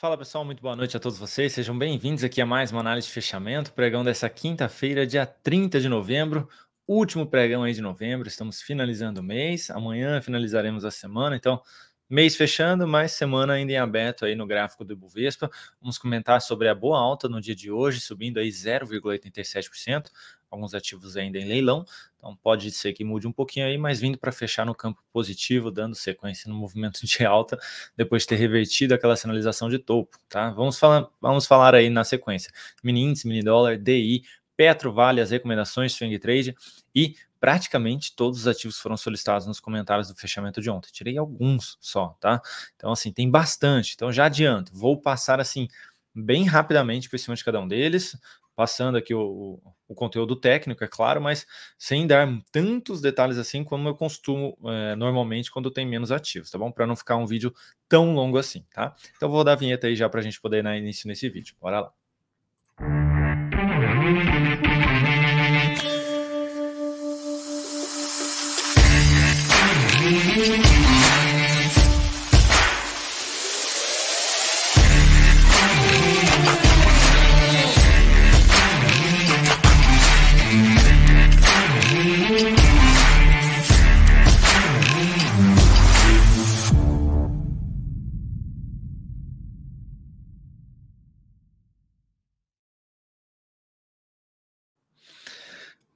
Fala pessoal, muito boa noite a todos vocês. Sejam bem-vindos aqui a mais uma análise de fechamento, pregão dessa quinta-feira, dia 30 de novembro, último pregão aí de novembro. Estamos finalizando o mês, amanhã finalizaremos a semana, então Mês fechando, mais semana ainda em aberto aí no gráfico do Ibovespa. Vamos comentar sobre a boa alta no dia de hoje, subindo aí 0,87%. Alguns ativos ainda em leilão, então pode ser que mude um pouquinho aí, mas vindo para fechar no campo positivo, dando sequência no movimento de alta, depois de ter revertido aquela sinalização de topo, tá? Vamos falar, vamos falar aí na sequência. Mini índice, mini dólar, DI, Petro, Vale, as recomendações, swing trade e praticamente todos os ativos foram solicitados nos comentários do fechamento de ontem. Tirei alguns só, tá? Então, assim, tem bastante. Então, já adianto, vou passar assim bem rapidamente por cima de cada um deles, passando aqui o, o conteúdo técnico, é claro, mas sem dar tantos detalhes assim como eu costumo é, normalmente quando tem menos ativos, tá bom? Para não ficar um vídeo tão longo assim, tá? Então, vou dar a vinheta aí já para a gente poder dar né, início nesse vídeo. Bora lá.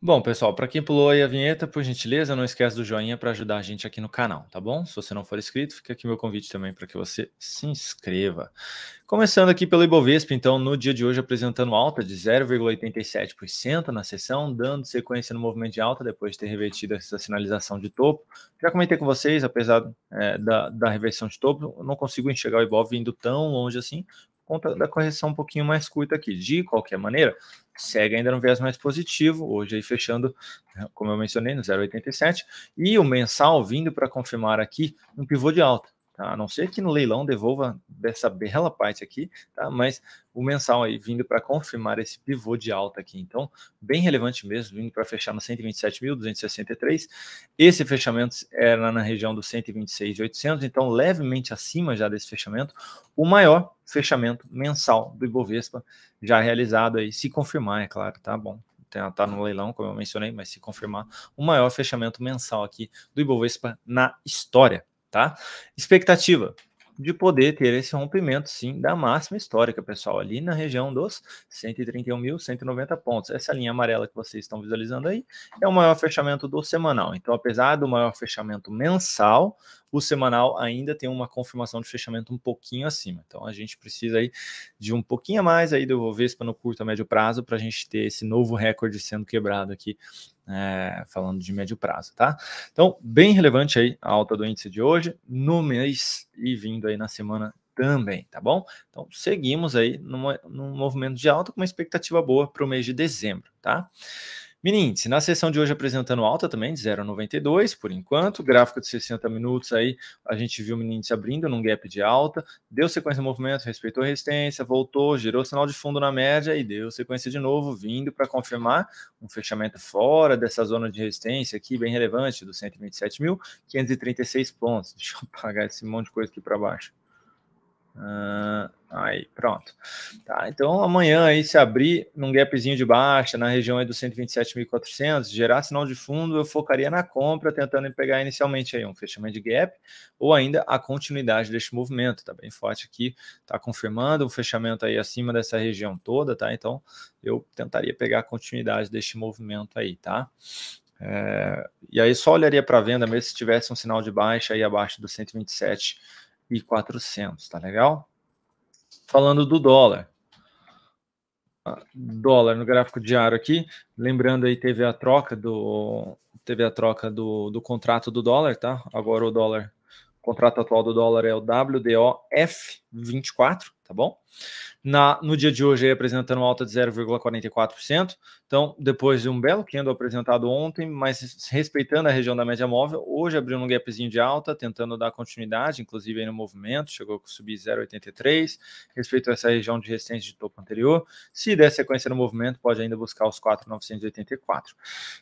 Bom, pessoal, para quem pulou aí a vinheta, por gentileza, não esquece do joinha para ajudar a gente aqui no canal, tá bom? Se você não for inscrito, fica aqui meu convite também para que você se inscreva. Começando aqui pelo Ibovespa, então, no dia de hoje apresentando alta de 0,87% na sessão, dando sequência no movimento de alta depois de ter revertido essa sinalização de topo. Já comentei com vocês, apesar é, da, da reversão de topo, não consigo enxergar o Ibov indo tão longe assim, conta da correção um pouquinho mais curta aqui. De qualquer maneira, segue ainda no viés mais positivo, hoje aí fechando, né, como eu mencionei, no 0,87, e o mensal vindo para confirmar aqui um pivô de alta. Tá? A não ser que no leilão devolva dessa bela parte aqui, tá? Mas o mensal aí vindo para confirmar esse pivô de alta aqui. Então, bem relevante mesmo, vindo para fechar no 127.263. Esse fechamento era na região dos 126.800, então levemente acima já desse fechamento. O maior fechamento mensal do Ibovespa já realizado aí, se confirmar, é claro, tá bom? Tá no leilão, como eu mencionei, mas se confirmar, o maior fechamento mensal aqui do Ibovespa na história tá? Expectativa de poder ter esse rompimento, sim, da máxima histórica, pessoal, ali na região dos 131.190 pontos. Essa linha amarela que vocês estão visualizando aí é o maior fechamento do semanal. Então, apesar do maior fechamento mensal, o semanal ainda tem uma confirmação de fechamento um pouquinho acima. Então a gente precisa aí de um pouquinho a mais aí do para no curto a médio prazo para a gente ter esse novo recorde sendo quebrado aqui é, falando de médio prazo, tá? Então, bem relevante aí a alta do índice de hoje, no mês e vindo aí na semana também, tá bom? Então, seguimos aí num movimento de alta com uma expectativa boa para o mês de dezembro, tá? Mini na sessão de hoje apresentando alta também, de 0,92 por enquanto, gráfico de 60 minutos aí, a gente viu o mini abrindo num gap de alta, deu sequência no movimento, respeitou a resistência, voltou, gerou sinal de fundo na média e deu sequência de novo, vindo para confirmar um fechamento fora dessa zona de resistência aqui, bem relevante, dos 127.536 pontos. Deixa eu apagar esse monte de coisa aqui para baixo. Uh, aí, pronto. Tá, então amanhã aí se abrir num gapzinho de baixa na região aí dos 127.400, gerar sinal de fundo, eu focaria na compra, tentando pegar inicialmente aí um fechamento de gap ou ainda a continuidade deste movimento, tá bem forte aqui, tá confirmando um fechamento aí acima dessa região toda, tá? Então eu tentaria pegar a continuidade deste movimento aí, tá? É, e aí só olharia para venda mesmo se tivesse um sinal de baixa aí abaixo dos 127 e 400, tá legal? Falando do dólar. Ah, dólar no gráfico diário aqui, lembrando aí teve a troca do teve a troca do, do contrato do dólar, tá? Agora o dólar, o contrato atual do dólar é o WDOF 24, tá bom? Na, no dia de hoje, aí, apresentando alta de 0,44%. Então, depois de um belo candle apresentado ontem, mas respeitando a região da média móvel, hoje abriu um gapzinho de alta, tentando dar continuidade, inclusive aí no movimento, chegou a subir 0,83, respeitou essa região de resistência de topo anterior. Se der sequência no movimento, pode ainda buscar os 4,984.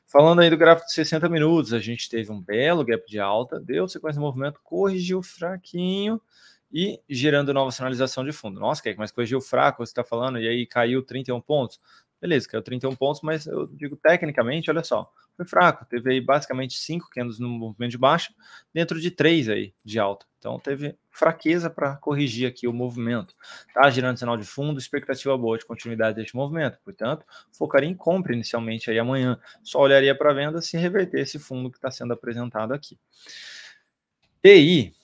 Falando aí do gráfico de 60 minutos, a gente teve um belo gap de alta, deu sequência no movimento, corrigiu fraquinho, e gerando nova sinalização de fundo. Nossa, que mas corrigiu fraco, você está falando, e aí caiu 31 pontos. Beleza, caiu 31 pontos, mas eu digo tecnicamente, olha só, foi fraco. Teve aí basicamente 5 candles no movimento de baixo dentro de 3 aí de alta. Então teve fraqueza para corrigir aqui o movimento. Está gerando sinal de fundo, expectativa boa de continuidade deste movimento. Portanto, focaria em compra inicialmente aí amanhã. Só olharia para venda se reverter esse fundo que está sendo apresentado aqui. TI,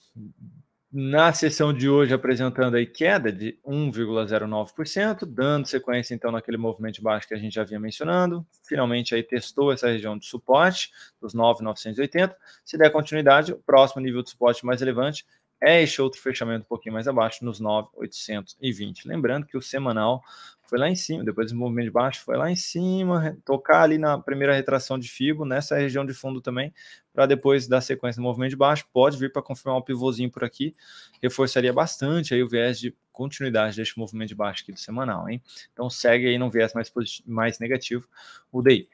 na sessão de hoje apresentando aí queda de 1,09%, dando sequência então naquele movimento baixo que a gente já vinha mencionando. Finalmente aí testou essa região de suporte dos 9,980. Se der continuidade, o próximo nível de suporte mais relevante é este outro fechamento um pouquinho mais abaixo nos 9,820. Lembrando que o semanal foi lá em cima, depois do movimento de baixo, foi lá em cima, tocar ali na primeira retração de fibo, nessa região de fundo também, para depois dar sequência no movimento de baixo, pode vir para confirmar um pivôzinho por aqui, reforçaria bastante aí o viés de continuidade deste movimento de baixo aqui do semanal, hein? Então segue aí num viés mais, positivo, mais negativo o DI.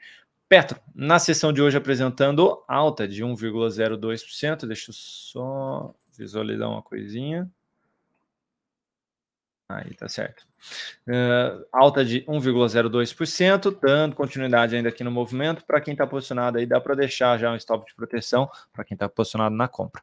Petro, na sessão de hoje apresentando alta de 1,02%, deixa eu só visualizar uma coisinha. Aí tá certo. Uh, alta de 1,02%, dando continuidade ainda aqui no movimento. Para quem está posicionado aí, dá para deixar já um stop de proteção para quem está posicionado na compra.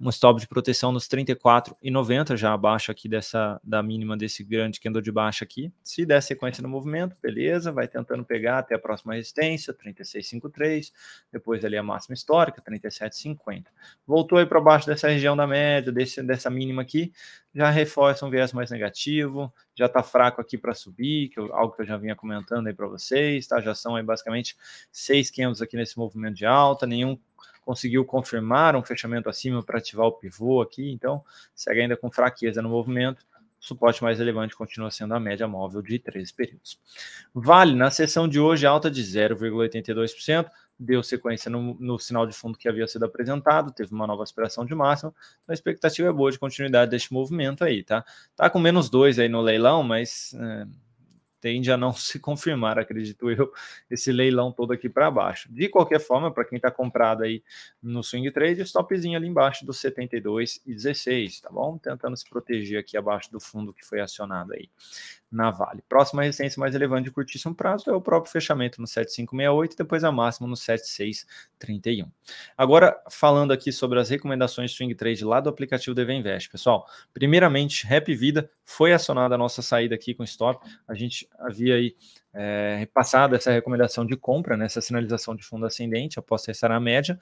Um stop de proteção nos 34,90, já abaixo aqui dessa da mínima desse grande candle de baixa aqui. Se der sequência no movimento, beleza, vai tentando pegar até a próxima resistência, 36,53, depois ali a máxima histórica, 37,50. Voltou aí para baixo dessa região da média, desse, dessa mínima aqui, já reforça um viés mais negativo, já está fraco aqui para subir, que eu, algo que eu já vinha comentando aí para vocês, tá? Já são aí basicamente seis candles aqui nesse movimento de alta, nenhum conseguiu confirmar um fechamento acima para ativar o pivô aqui, então segue ainda com fraqueza no movimento. O suporte mais relevante continua sendo a média móvel de 13 períodos. Vale, na sessão de hoje, alta de 0,82%, deu sequência no, no, sinal de fundo que havia sido apresentado, teve uma nova aspiração de máxima, então a expectativa é boa de continuidade deste movimento aí, tá? Tá com menos dois aí no leilão, mas é, tende a não se confirmar, acredito eu, esse leilão todo aqui para baixo. De qualquer forma, para quem está comprado aí no swing trade, stopzinho ali embaixo dos 72 e 16, tá bom? Tentando se proteger aqui abaixo do fundo que foi acionado aí na Vale. Próxima resistência mais relevante de curtíssimo prazo é o próprio fechamento no 7568 e depois a máxima no 7631. Agora, falando aqui sobre as recomendações swing trade lá do aplicativo DV Invest, pessoal. Primeiramente, Rap Vida foi acionada a nossa saída aqui com stop. A gente havia aí é, passada essa recomendação de compra, né, essa sinalização de fundo ascendente após testar a média,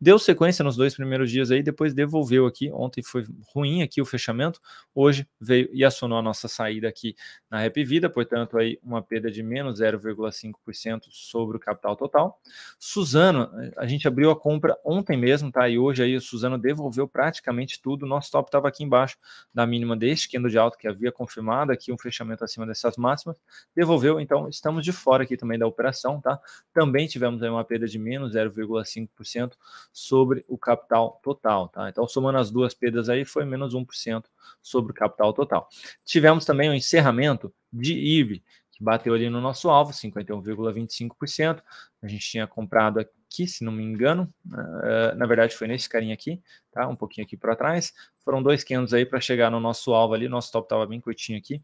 deu sequência nos dois primeiros dias aí, depois devolveu aqui. Ontem foi ruim aqui o fechamento, hoje veio e acionou a nossa saída aqui na Rap Vida, portanto, aí uma perda de menos 0,5% sobre o capital total. Suzano, a gente abriu a compra ontem mesmo, tá? E hoje aí o Suzano devolveu praticamente tudo. Nosso top estava aqui embaixo da mínima deste candle é de alto que havia confirmado aqui um fechamento acima dessas máximas, devolveu então então, estamos de fora aqui também da operação, tá? Também tivemos aí uma perda de menos 0,5% sobre o capital total, tá? Então, somando as duas perdas aí, foi menos 1% sobre o capital total. Tivemos também o um encerramento de IV, que bateu ali no nosso alvo, 51,25%. A gente tinha comprado aqui, se não me engano, eh, na verdade foi nesse carinha aqui, tá? Um pouquinho aqui para trás, foram dois 500 aí para chegar no nosso alvo ali. Nosso top estava bem curtinho aqui.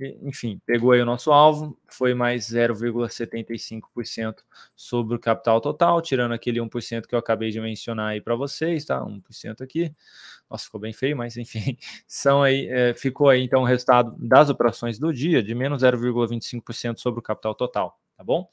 E, enfim, pegou aí o nosso alvo, foi mais 0,75% sobre o capital total, tirando aquele 1% que eu acabei de mencionar aí para vocês, tá? 1% aqui. Nossa, ficou bem feio, mas enfim, são aí, é, ficou aí então o resultado das operações do dia de menos 0,25% sobre o capital total, tá bom?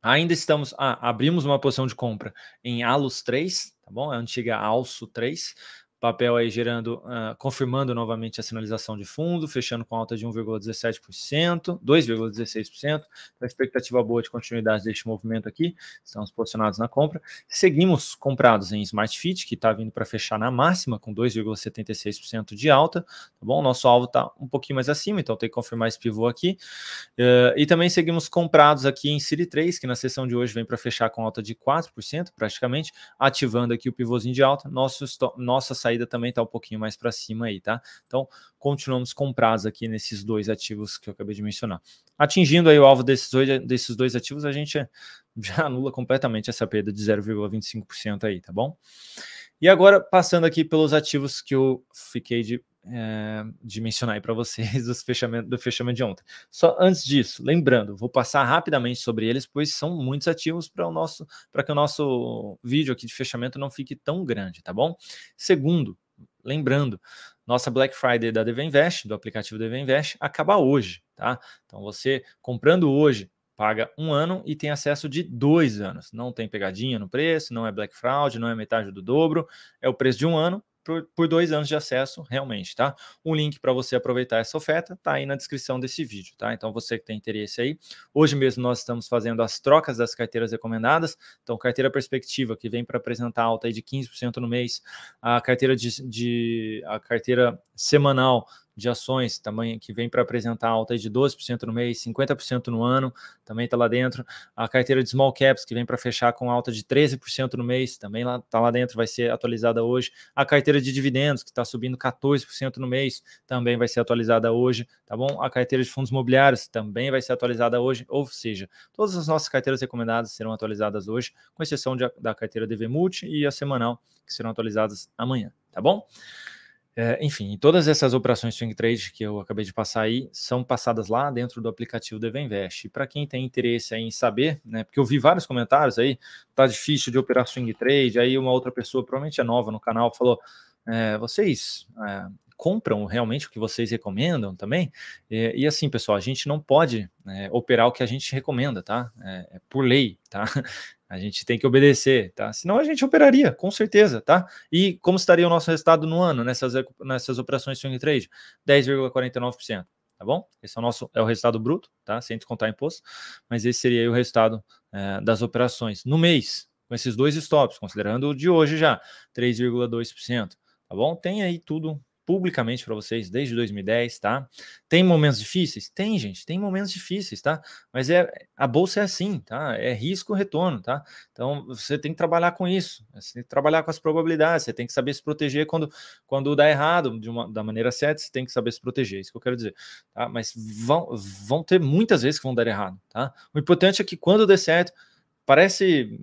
Ainda estamos, ah, abrimos uma posição de compra em Alus 3, tá bom? A antiga Also 3, Papel aí gerando, uh, confirmando novamente a sinalização de fundo, fechando com alta de 1,17%, 2,16%. A expectativa boa de continuidade deste movimento aqui. Estamos posicionados na compra. Seguimos comprados em Smart Fit, que está vindo para fechar na máxima com 2,76% de alta. Tá bom? Nosso alvo está um pouquinho mais acima, então tem que confirmar esse pivô aqui. Uh, e também seguimos comprados aqui em Siri 3, que na sessão de hoje vem para fechar com alta de 4%, praticamente, ativando aqui o pivôzinho de alta. Nosso, nossa saída saída também está um pouquinho mais para cima aí, tá? Então, continuamos comprados aqui nesses dois ativos que eu acabei de mencionar. Atingindo aí o alvo desses dois, desses dois ativos, a gente já anula completamente essa perda de 0,25% aí, tá bom? E agora, passando aqui pelos ativos que eu fiquei de é, de mencionar aí para vocês os fechamento, do fechamento de ontem. Só antes disso, lembrando, vou passar rapidamente sobre eles, pois são muitos ativos para o nosso para que o nosso vídeo aqui de fechamento não fique tão grande, tá bom? Segundo, lembrando, nossa Black Friday da DV Invest, do aplicativo DV Invest, acaba hoje, tá? Então você comprando hoje paga um ano e tem acesso de dois anos. Não tem pegadinha no preço, não é black fraud, não é metade do dobro, é o preço de um ano por, por dois anos de acesso, realmente, tá? Um link para você aproveitar essa oferta tá aí na descrição desse vídeo, tá? Então, você que tem interesse aí, hoje mesmo nós estamos fazendo as trocas das carteiras recomendadas. Então, carteira perspectiva, que vem para apresentar alta aí de 15% no mês, a carteira de, de a carteira semanal de ações, também que vem para apresentar alta de 12% no mês, 50% no ano, também está lá dentro. A carteira de small caps, que vem para fechar com alta de 13% no mês, também está lá, tá lá, dentro, vai ser atualizada hoje. A carteira de dividendos, que está subindo 14% no mês, também vai ser atualizada hoje, tá bom? A carteira de fundos imobiliários também vai ser atualizada hoje, ou seja, todas as nossas carteiras recomendadas serão atualizadas hoje, com exceção de, da carteira DV Multi e a semanal, que serão atualizadas amanhã, tá bom? É, enfim, todas essas operações swing trade que eu acabei de passar aí são passadas lá dentro do aplicativo Devinvest e Para quem tem interesse em saber, né, porque eu vi vários comentários aí, tá difícil de operar swing trade. Aí uma outra pessoa, provavelmente é nova no canal, falou: é, vocês é, compram realmente o que vocês recomendam também? E, é, e assim, pessoal, a gente não pode né, operar o que a gente recomenda, tá? É, é por lei, tá? A gente tem que obedecer, tá? Senão a gente operaria, com certeza, tá? E como estaria o nosso resultado no ano nessas, nessas operações swing trade? 10,49%, tá bom? Esse é o nosso é o resultado bruto, tá? Sem descontar imposto, mas esse seria o resultado é, das operações no mês, com esses dois stops, considerando o de hoje já, 3,2%, tá bom? Tem aí tudo publicamente para vocês desde 2010, tá? Tem momentos difíceis? Tem, gente, tem momentos difíceis, tá? Mas é a bolsa é assim, tá? É risco retorno, tá? Então você tem que trabalhar com isso, você tem que trabalhar com as probabilidades, você tem que saber se proteger quando quando dá errado, de uma da maneira certa, você tem que saber se proteger, é isso que eu quero dizer, tá? Mas vão vão ter muitas vezes que vão dar errado, tá? O importante é que quando der certo, parece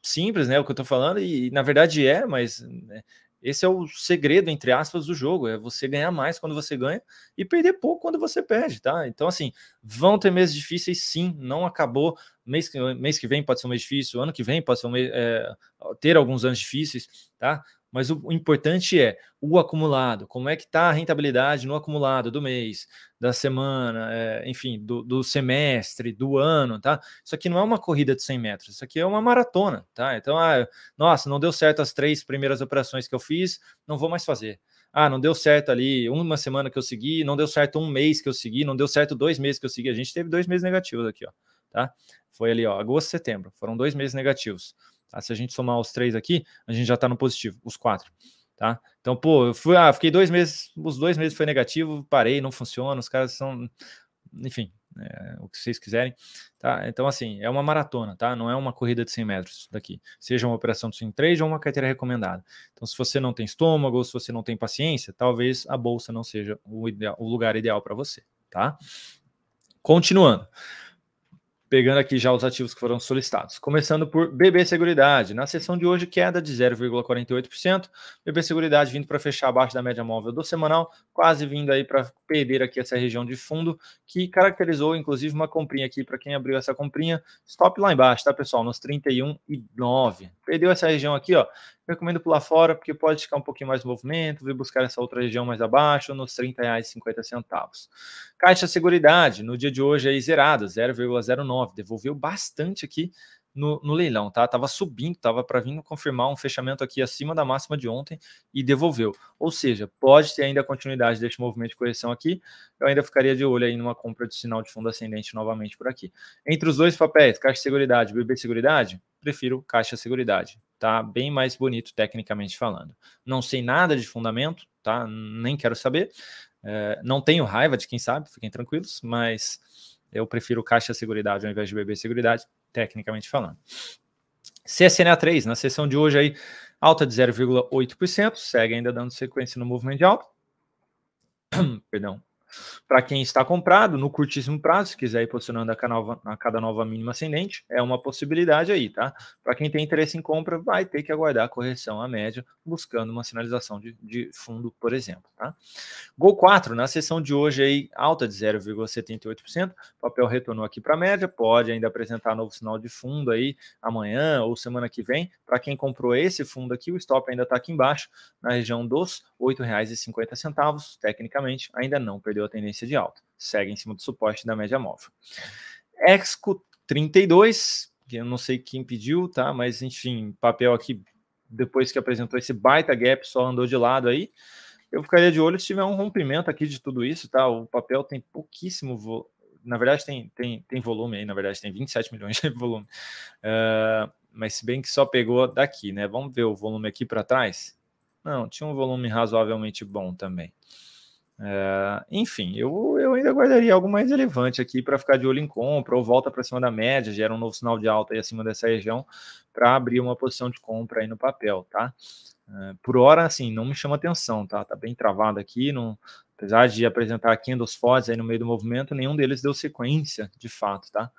simples, né? O que eu tô falando, e, na verdade é, mas né, esse é o segredo, entre aspas, do jogo. É você ganhar mais quando você ganha e perder pouco quando você perde, tá? Então, assim, vão ter meses difíceis, sim. Não acabou. Mês que, mês que vem pode ser um mês difícil, ano que vem pode ser um mês, é, ter alguns anos difíceis, tá? Mas o, importante é o acumulado. Como é que está a rentabilidade no acumulado do mês, da semana, é, enfim, do, do, semestre, do ano, tá? Isso aqui não é uma corrida de 100 metros, isso aqui é uma maratona, tá? Então, ah, nossa, não deu certo as três primeiras operações que eu fiz, não vou mais fazer ah, não deu certo ali uma semana que eu segui, não deu certo um mês que eu segui, não deu certo dois meses que eu segui. A gente teve dois meses negativos aqui, ó, tá? Foi ali, ó, agosto, setembro, foram dois meses negativos. Tá? Se a gente somar os três aqui, a gente já está no positivo, os quatro. Tá? Então, pô, eu fui, ah, fiquei dois meses, os dois meses foi negativo, parei, não funciona, os caras são, enfim, é, o que vocês quiserem, tá? Então, assim, é uma maratona, tá? Não é uma corrida de 100 metros daqui, seja uma operação de swing trade ou uma carteira recomendada. Então, se você não tem estômago, se você não tem paciência, talvez a bolsa não seja o, ideal, o lugar ideal para você, tá? Continuando pegando aqui já os ativos que foram solicitados. Começando por BB Seguridade. Na sessão de hoje, queda de 0,48%. BB Seguridade vindo para fechar abaixo da média móvel do semanal, quase vindo aí para perder aqui essa região de fundo, que caracterizou inclusive uma comprinha aqui para quem abriu essa comprinha. Stop lá embaixo, tá, pessoal? Nos 31,9 Perdeu essa região aqui, ó recomendo pular fora, porque pode ficar um pouquinho mais do movimento, vir buscar essa outra região mais abaixo, nos R$ 30,50. Caixa Seguridade, no dia de hoje aí zerado, 0,09, devolveu bastante aqui no, no, leilão, tá? Tava subindo, tava para vir confirmar um fechamento aqui acima da máxima de ontem e devolveu. Ou seja, pode ter ainda continuidade deste movimento de correção aqui. Eu ainda ficaria de olho aí numa compra de sinal de fundo ascendente novamente por aqui. Entre os dois papéis, Caixa de Seguridade e BB Seguridade, prefiro Caixa Seguridade, tá? Bem mais bonito tecnicamente falando. Não sei nada de fundamento, tá? Nem quero saber. É, não tenho raiva de quem sabe, fiquem tranquilos, mas eu prefiro Caixa Seguridade ao invés de BB Seguridade, tecnicamente falando. CSNA3, na sessão de hoje aí, alta de 0,8%, segue ainda dando sequência no movimento de alta. Perdão, para quem está comprado, no curtíssimo prazo, se quiser ir posicionando a cada nova, a cada nova mínima ascendente, é uma possibilidade aí, tá? Para quem tem interesse em compra, vai ter que aguardar a correção à média, buscando uma sinalização de, de fundo, por exemplo, tá? Gol 4, na sessão de hoje aí, alta de 0,78%, papel retornou aqui para a média, pode ainda apresentar novo sinal de fundo aí amanhã ou semana que vem. Para quem comprou esse fundo aqui, o stop ainda está aqui embaixo, na região dos R$ 8,50, tecnicamente, ainda não perdeu a tendência de alta, segue em cima do suporte da média móvel. Exco 32, que eu não sei quem pediu, tá? Mas enfim, papel aqui depois que apresentou esse baita gap, só andou de lado aí. Eu ficaria de olho se tiver um rompimento aqui de tudo isso, tá? O papel tem pouquíssimo, vo... na verdade tem, tem, tem volume aí, na verdade tem 27 milhões de volume. Uh, mas se bem que só pegou daqui, né? Vamos ver o volume aqui para trás. Não, tinha um volume razoavelmente bom também. É, enfim, eu, eu ainda guardaria algo mais relevante aqui para ficar de olho em compra ou volta para cima da média, gera um novo sinal de alta aí acima dessa região para abrir uma posição de compra aí no papel, tá? É, por hora, assim, não me chama atenção, tá? Tá bem travado aqui, não, apesar de apresentar candles fortes aí no meio do movimento, nenhum deles deu sequência de fato, tá?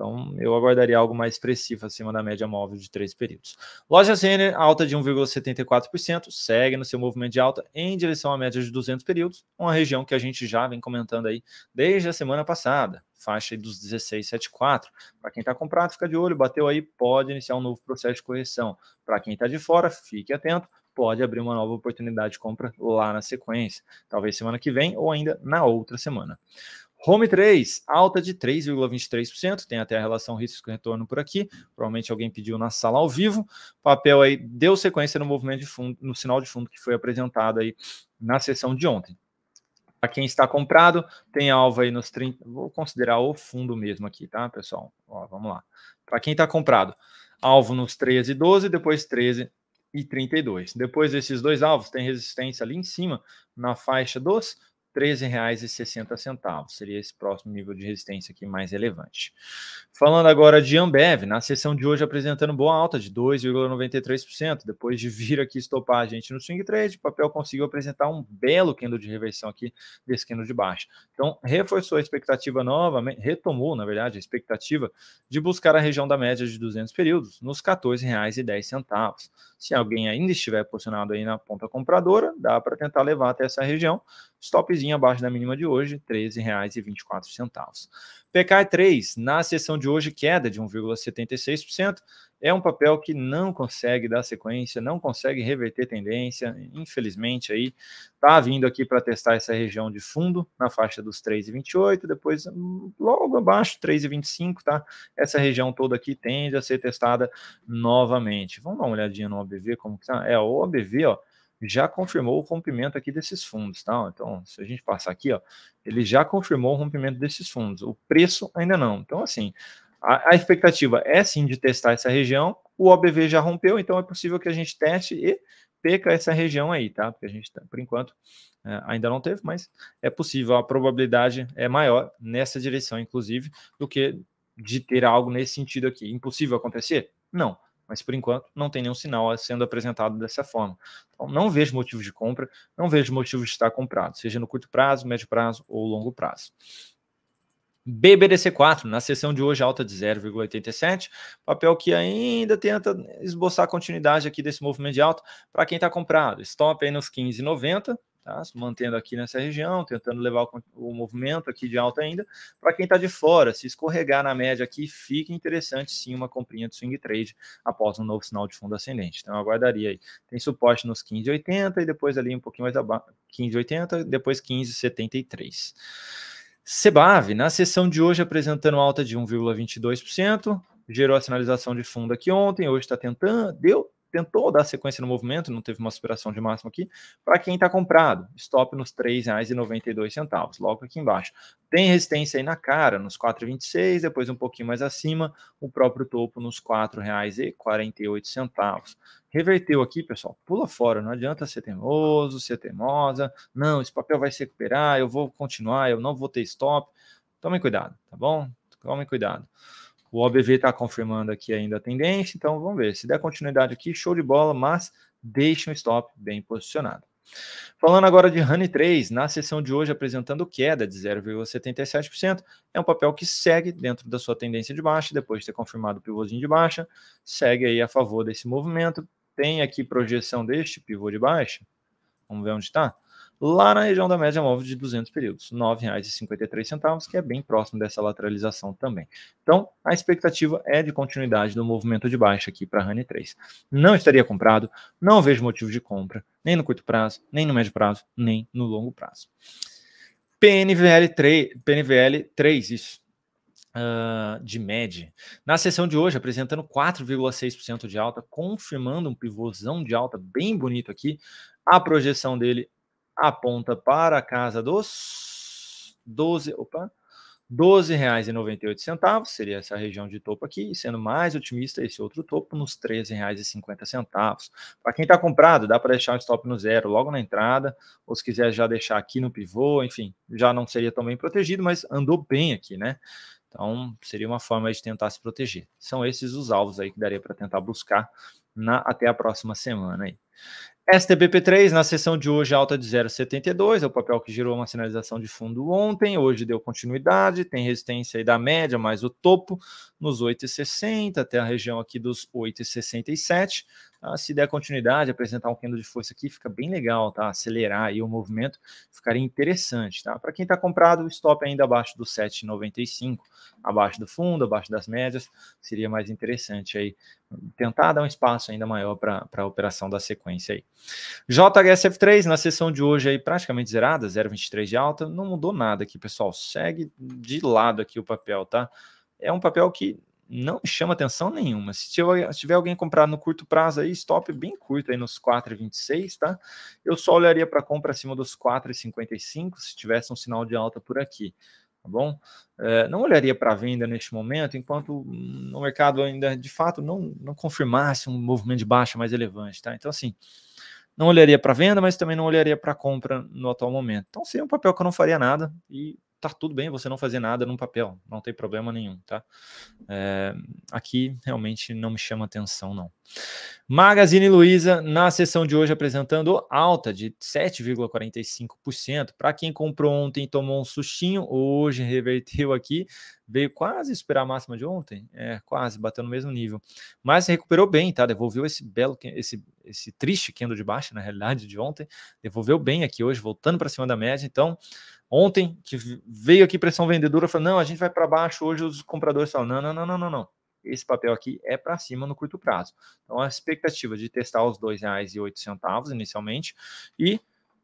Então, eu aguardaria algo mais expressivo acima da média móvel de três períodos. Loja Zener, alta de 1,74%, segue no seu movimento de alta em direção à média de 200 períodos, uma região que a gente já vem comentando aí desde a semana passada, faixa dos 16,74. Para quem está comprado, fica de olho, bateu aí, pode iniciar um novo processo de correção. Para quem está de fora, fique atento, pode abrir uma nova oportunidade de compra lá na sequência, talvez semana que vem ou ainda na outra semana. Home 3, alta de 3,23%, tem até a relação risco-retorno por aqui, provavelmente alguém pediu na sala ao vivo. O papel aí deu sequência no movimento de fundo, no sinal de fundo que foi apresentado aí na sessão de ontem. Para quem está comprado, tem alvo aí nos 30, vou considerar o fundo mesmo aqui, tá, pessoal? Ó, vamos lá. Para quem está comprado, alvo nos 13 e 12, depois 13 e 32. Depois desses dois alvos, tem resistência ali em cima, na faixa dos R$ 13,60. Seria esse próximo nível de resistência aqui mais relevante. Falando agora de Ambev, na sessão de hoje apresentando boa alta de 2,93%. Depois de vir aqui estopar a gente no swing trade, o papel conseguiu apresentar um belo candle de reversão aqui desse candle de baixo. Então, reforçou a expectativa novamente, retomou, na verdade, a expectativa de buscar a região da média de 200 períodos nos R$ 14,10. Se alguém ainda estiver posicionado aí na ponta compradora, dá para tentar levar até essa região stopzinho abaixo da mínima de hoje, R$ 13,24. PKE3, na sessão de hoje, queda de 1,76%. É um papel que não consegue dar sequência, não consegue reverter tendência, infelizmente aí está vindo aqui para testar essa região de fundo na faixa dos 3,28, depois hum, logo abaixo 3,25, tá? Essa região toda aqui tende a ser testada novamente. Vamos dar uma olhadinha no OBV como que tá? É, o OBV, ó, já confirmou o rompimento aqui desses fundos, tá? Então, se a gente passar aqui, ó, ele já confirmou o rompimento desses fundos. O preço ainda não. Então, assim, a, a expectativa é sim de testar essa região. O OBV já rompeu, então é possível que a gente teste e peca essa região aí, tá? Porque a gente, tá, por enquanto, é, ainda não teve, mas é possível, a probabilidade é maior nessa direção, inclusive, do que de ter algo nesse sentido aqui. Impossível acontecer? Não mas por enquanto não tem nenhum sinal sendo apresentado dessa forma. Então, não vejo motivo de compra, não vejo motivo de estar comprado, seja no curto prazo, médio prazo ou longo prazo. BBDC4, na sessão de hoje, alta de 0,87, papel que ainda tenta esboçar continuidade aqui desse movimento de alta para quem está comprado. Stop aí nos 15,90 Tá? mantendo aqui nessa região, tentando levar o, o movimento aqui de alta ainda. Para quem está de fora, se escorregar na média aqui, fica interessante sim uma comprinha de swing trade após um novo sinal de fundo ascendente. Então aguardaria aí. Tem suporte nos 15,80 e depois ali um pouquinho mais abaixo, 15,80, depois 15,73. Sebav, na sessão de hoje, apresentando alta de 1,22%, gerou a sinalização de fundo aqui ontem, hoje está tentando, deu, tentou dar sequência no movimento, não teve uma superação de máximo aqui, para quem está comprado. Stop nos R$ 3,92, logo aqui embaixo. Tem resistência aí na cara, nos 4,26, depois um pouquinho mais acima, o próprio topo nos R$ 4,48. Reverteu aqui, pessoal, pula fora, não adianta ser teimoso, ser teimosa, não, esse papel vai se recuperar, eu vou continuar, eu não vou ter stop. Tomem cuidado, tá bom? Tomem cuidado. O OBV está confirmando aqui ainda a tendência, então vamos ver. Se der continuidade aqui, show de bola, mas deixa um stop bem posicionado. Falando agora de Honey 3, na sessão de hoje apresentando queda de 0,77%, é um papel que segue dentro da sua tendência de baixa, depois de ter confirmado o pivôzinho de baixa, segue aí a favor desse movimento, tem aqui projeção deste pivô de baixa, vamos ver onde está, lá na região da média móvel de 200 períodos, R$ 9,53, que é bem próximo dessa lateralização também. Então, a expectativa é de continuidade do movimento de baixa aqui para a Rani 3. Não estaria comprado, não vejo motivo de compra, nem no curto prazo, nem no médio prazo, nem no longo prazo. PNVL 3, PNVL 3 isso. Uh, de média. Na sessão de hoje, apresentando 4,6% de alta, confirmando um pivôzão de alta bem bonito aqui. A projeção dele aponta para a casa dos 12, opa, R$ centavos seria essa região de topo aqui, e sendo mais otimista, esse outro topo nos R$ centavos Para quem está comprado, dá para deixar um stop no zero logo na entrada, ou se quiser já deixar aqui no pivô, enfim, já não seria tão bem protegido, mas andou bem aqui, né? Então, seria uma forma de tentar se proteger. São esses os alvos aí que daria para tentar buscar na, até a próxima semana aí. STBP3, na sessão de hoje, alta de 0,72, é o papel que gerou uma sinalização de fundo ontem, hoje deu continuidade, tem resistência aí da média, mais o topo, nos 8,60, até a região aqui dos 8,67, ah, se der continuidade, apresentar um candle de força aqui, fica bem legal, tá? Acelerar aí o movimento, ficaria interessante, tá? Para quem está comprado, o stop ainda abaixo do 7,95, abaixo do fundo, abaixo das médias, seria mais interessante aí tentar dar um espaço ainda maior para a operação da sequência aí. JHSF3 na sessão de hoje aí praticamente zerada, 0,23 de alta, não mudou nada aqui, pessoal. Segue de lado aqui o papel, tá? É um papel que não chama atenção nenhuma. Se tiver, se tiver alguém comprar no curto prazo aí, stop bem curto aí nos 4,26, tá? Eu só olharia para compra acima dos 4,55 se tivesse um sinal de alta por aqui, tá bom? É, não olharia para venda neste momento, enquanto o mercado ainda de fato não, não confirmasse um movimento de baixa mais relevante, tá? Então, assim, não olharia para venda, mas também não olharia para compra no atual momento. Então, seria um papel que eu não faria nada e tá tudo bem você não fazer nada num papel, não tem problema nenhum, tá? É, aqui realmente não me chama atenção, não. Magazine Luiza, na sessão de hoje, apresentando alta de 7,45%. Para quem comprou ontem tomou um sustinho, hoje reverteu aqui, veio quase superar a máxima de ontem, é, quase, bateu no mesmo nível. Mas recuperou bem, tá? Devolveu esse belo, esse, esse triste candle de baixa, na realidade, de ontem. Devolveu bem aqui hoje, voltando para cima da média, então ontem, que veio aqui pressão vendedora, falou: não, a gente vai para baixo. Hoje os compradores falam: não, não, não, não, não, não. Esse papel aqui é para cima no curto prazo. Então a expectativa de testar os R$ 2,08 inicialmente e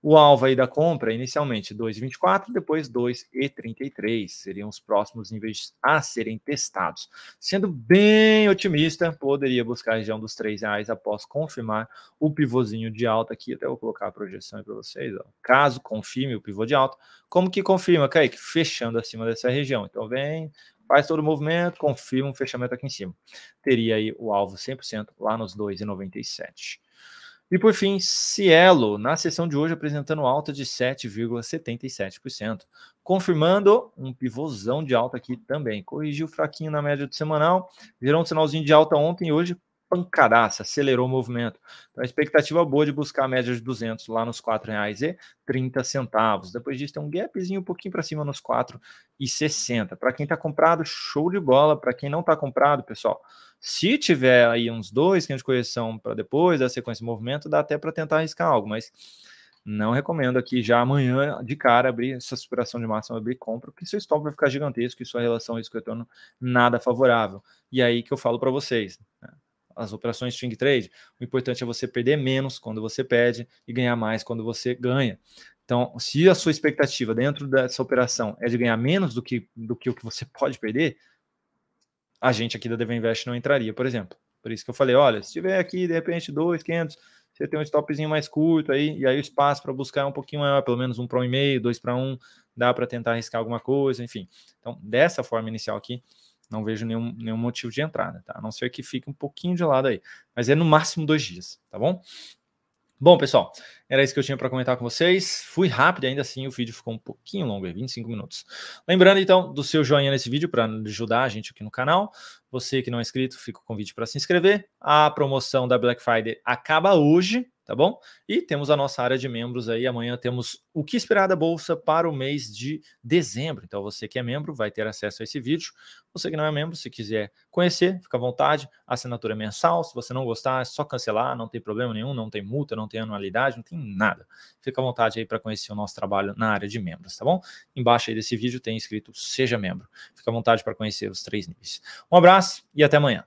o alvo aí da compra, inicialmente 2,24, depois 2,33, seriam os próximos níveis a serem testados. Sendo bem otimista, poderia buscar a região dos R$ reais após confirmar o pivôzinho de alta aqui. Até vou colocar a projeção aí para vocês. Ó. Caso confirme o pivô de alta, como que confirma, Kaique? Fechando acima dessa região. Então vem, faz todo o movimento, confirma um fechamento aqui em cima. Teria aí o alvo 100% lá nos 2,97. E por fim, Cielo, na sessão de hoje apresentando alta de 7,77%, confirmando um pivôzão de alta aqui também. Corrigiu fraquinho na média do semanal, gerou um sinalzinho de alta ontem e hoje pancadaça, acelerou o movimento. Então, a expectativa boa de buscar a média de 200 lá nos R$ 4,30. Depois disso, tem um gapzinho um pouquinho para cima nos R$ 4,60. Para quem está comprado, show de bola. Para quem não está comprado, pessoal, se tiver aí uns dois que a gente correção para depois da sequência de movimento, dá até para tentar arriscar algo, mas não recomendo aqui já amanhã de cara abrir essa superação de máxima, abrir compra, porque seu stop vai ficar gigantesco e sua relação risco-retorno nada favorável. E aí que eu falo para vocês, né? as operações swing trade, o importante é você perder menos quando você perde e ganhar mais quando você ganha. Então, se a sua expectativa dentro dessa operação é de ganhar menos do que, do que o que você pode perder, a gente aqui da Devinvest não entraria, por exemplo. Por isso que eu falei, olha, se tiver aqui, de repente, 2, 500, você tem um stopzinho mais curto aí, e aí o espaço para buscar é um pouquinho maior, pelo menos um para um e meio, dois para um, dá para tentar arriscar alguma coisa, enfim. Então, dessa forma inicial aqui, não vejo nenhum, nenhum motivo de entrada, né, tá? A não ser que fique um pouquinho de lado aí. Mas é no máximo dois dias, tá bom? Bom, pessoal, era isso que eu tinha para comentar com vocês. Fui rápido, ainda assim o vídeo ficou um pouquinho longo, 25 é minutos. Lembrando, então, do seu joinha nesse vídeo para ajudar a gente aqui no canal. Você que não é inscrito, fica o convite para se inscrever. A promoção da Black Friday acaba hoje, tá bom? E temos a nossa área de membros aí. Amanhã temos o que esperar da bolsa para o mês de dezembro. Então, você que é membro vai ter acesso a esse vídeo. Você que não é membro, se quiser conhecer, fica à vontade. Assinatura é mensal. Se você não gostar, é só cancelar. Não tem problema nenhum, não tem multa, não tem anualidade, não tem nada. Fica à vontade aí para conhecer o nosso trabalho na área de membros, tá bom? Embaixo aí desse vídeo tem escrito Seja Membro. Fica à vontade para conhecer os três níveis. Um abraço e até amanhã.